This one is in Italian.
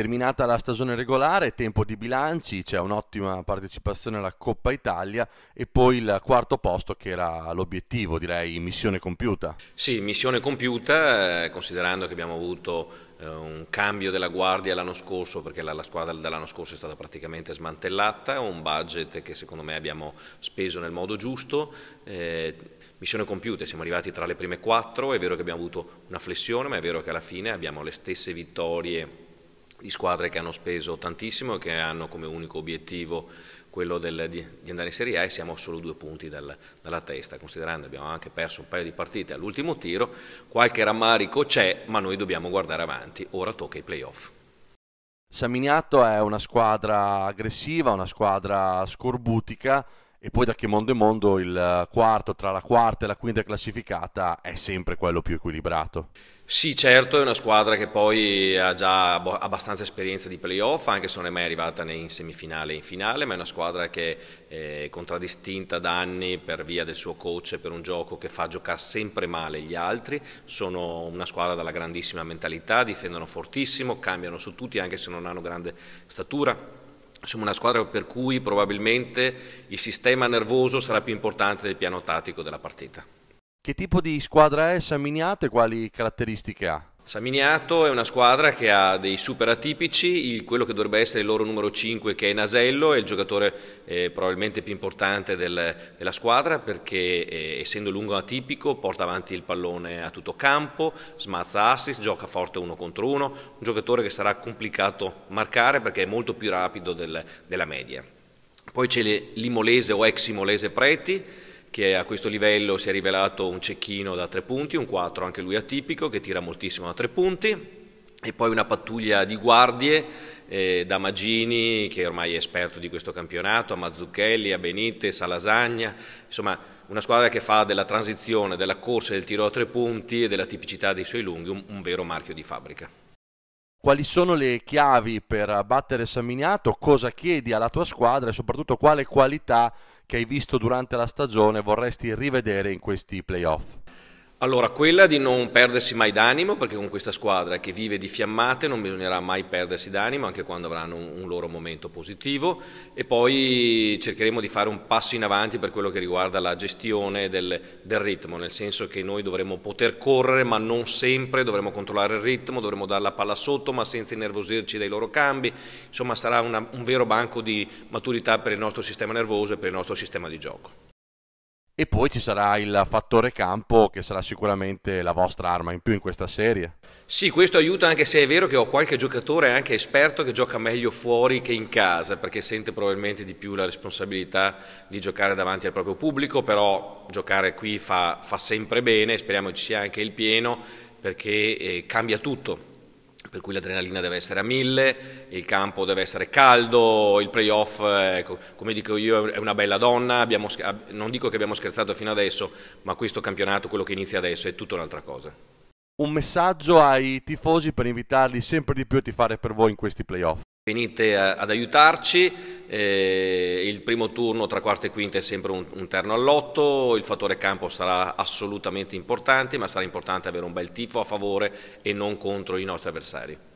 terminata la stagione regolare, tempo di bilanci, c'è un'ottima partecipazione alla Coppa Italia e poi il quarto posto che era l'obiettivo, direi missione compiuta. Sì, missione compiuta, eh, considerando che abbiamo avuto eh, un cambio della guardia l'anno scorso perché la, squadra dell'anno scorso è stata praticamente smantellata, un budget che secondo me abbiamo speso nel modo giusto. Eh, missione compiuta, siamo arrivati tra le prime quattro, è vero che abbiamo avuto una flessione, ma è vero che alla fine abbiamo le stesse vittorie di squadre che hanno speso tantissimo e che hanno come unico obiettivo quello del, di, di, andare in Serie A e siamo a solo due punti dal, dalla testa, considerando che abbiamo anche perso un paio di partite all'ultimo tiro, qualche rammarico c'è, ma noi dobbiamo guardare avanti, ora tocca i playoff. Saminiato è una squadra aggressiva, una squadra scorbutica, e poi da che mondo è mondo il eh, quarto tra la quarta e la quinta classificata è sempre quello più equilibrato. Sì, certo, è una squadra che poi ha già abbastanza esperienza di playoff, anche se non è mai arrivata né in semifinale né in finale, ma è una squadra che è eh, contraddistinta da anni per via del suo coach per un gioco che fa giocare sempre male gli altri. Sono una squadra dalla grandissima mentalità, difendono fortissimo, cambiano su tutti anche se non hanno grande statura siamo una squadra per cui probabilmente il sistema nervoso sarà più importante del piano tattico della partita. Che tipo di squadra è Saminiate e quali caratteristiche ha? Saminiato è una squadra che ha dei super atipici, il, quello che dovrebbe essere il loro numero 5 che è Nasello, è il giocatore eh, probabilmente più importante del, della squadra perché eh, essendo lungo atipico porta avanti il pallone a tutto campo, smazza assist, gioca forte uno contro uno, un giocatore che sarà complicato marcare perché è molto più rapido del, della media. Poi c'è l'imolese o ex imolese Preti, che a questo livello si è rivelato un cecchino da tre punti, un 4 anche lui atipico che tira moltissimo da tre punti e poi una pattuglia di guardie eh, da Magini che ormai è esperto di questo campionato, a Mazzucchelli, a Benitez, a Lasagna, insomma una squadra che fa della transizione, della corsa, del tiro a tre punti e della tipicità dei suoi lunghi un, un vero marchio di fabbrica. Quali sono le chiavi per battere San Miniato? Cosa chiedi alla tua squadra e soprattutto quale qualità che hai visto durante la stagione vorresti rivedere in questi playoff? Allora, quella di non perdersi mai d'animo, perché con questa squadra che vive di fiammate non bisognerà mai perdersi d'animo, anche quando avranno un, un, loro momento positivo, e poi cercheremo di fare un passo in avanti per quello che riguarda la gestione del, del ritmo, nel senso che noi dovremo poter correre, ma non sempre, dovremo controllare il ritmo, dovremo dare la palla sotto, ma senza innervosirci dai loro cambi, insomma sarà una, un vero banco di maturità per il nostro sistema nervoso e per il nostro sistema di gioco. E poi ci sarà il fattore campo che sarà sicuramente la vostra arma in più in questa serie. Sì, questo aiuta anche se è vero che ho qualche giocatore anche esperto che gioca meglio fuori che in casa, perché sente probabilmente di più la responsabilità di giocare davanti al proprio pubblico, però giocare qui fa, fa sempre bene, speriamo ci sia anche il pieno, perché eh, cambia tutto, per cui l'adrenalina deve essere a mille, il campo deve essere caldo, il playoff, ecco, come dico io, è una bella donna, abbiamo, non dico che abbiamo scherzato fino adesso, ma questo campionato, quello che inizia adesso, è tutta un'altra cosa. Un messaggio ai tifosi per invitarli sempre di più a tifare per voi in questi playoff. Venite a, ad aiutarci, eh, il primo turno tra quarta e quinta è sempre un, un terno all'otto, il fattore campo sarà assolutamente importante, ma sarà importante avere un bel tifo a favore e non contro i nostri avversari.